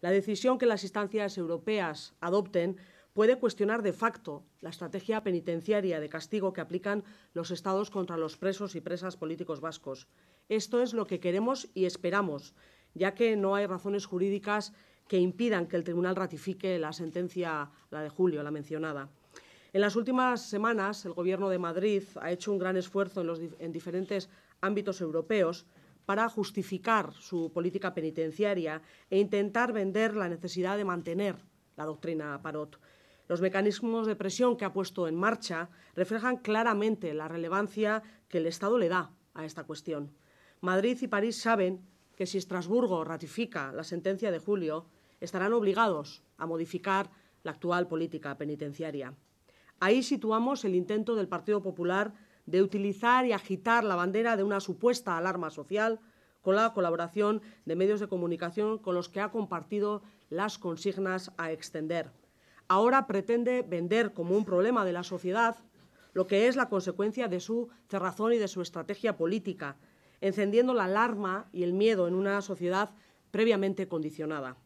La decisión que las instancias europeas adopten puede cuestionar de facto la estrategia penitenciaria de castigo que aplican los Estados contra los presos y presas políticos vascos. Esto es lo que queremos y esperamos, ya que no hay razones jurídicas que impidan que el tribunal ratifique la sentencia, la de julio, la mencionada. En las últimas semanas, el Gobierno de Madrid ha hecho un gran esfuerzo en, en diferentes ámbitos europeos para justificar su política penitenciaria e intentar vender la necesidad de mantener la doctrina Parot. Los mecanismos de presión que ha puesto en marcha reflejan claramente la relevancia que el Estado le da a esta cuestión. Madrid y París saben que si Estrasburgo ratifica la sentencia de julio, estarán obligados a modificar la actual política penitenciaria. Ahí situamos el intento del Partido Popular de utilizar y agitar la bandera de una supuesta alarma social con la colaboración de medios de comunicación con los que ha compartido las consignas a extender. Ahora pretende vender como un problema de la sociedad lo que es la consecuencia de su cerrazón y de su estrategia política, encendiendo la alarma y el miedo en una sociedad previamente condicionada.